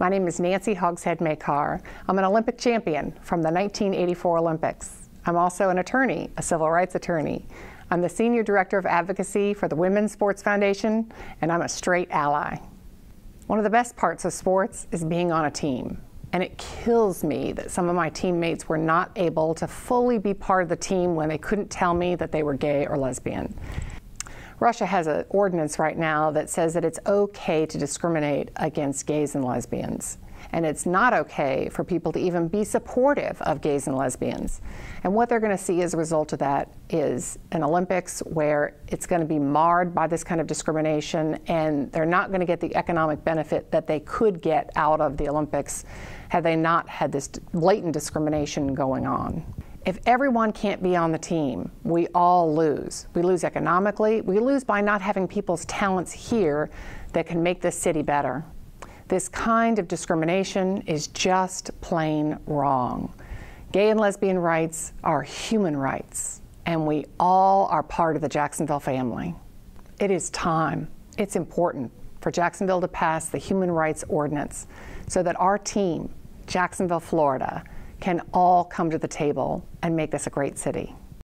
My name is Nancy Hogshead Makar. I'm an Olympic champion from the 1984 Olympics. I'm also an attorney, a civil rights attorney. I'm the Senior Director of Advocacy for the Women's Sports Foundation, and I'm a straight ally. One of the best parts of sports is being on a team. And it kills me that some of my teammates were not able to fully be part of the team when they couldn't tell me that they were gay or lesbian. Russia has an ordinance right now that says that it's okay to discriminate against gays and lesbians. And it's not okay for people to even be supportive of gays and lesbians. And what they're going to see as a result of that is an Olympics where it's going to be marred by this kind of discrimination, and they're not going to get the economic benefit that they could get out of the Olympics had they not had this blatant discrimination going on. If everyone can't be on the team, we all lose. We lose economically, we lose by not having people's talents here that can make this city better. This kind of discrimination is just plain wrong. Gay and lesbian rights are human rights, and we all are part of the Jacksonville family. It is time, it's important for Jacksonville to pass the Human Rights Ordinance so that our team, Jacksonville, Florida, can all come to the table and make this a great city.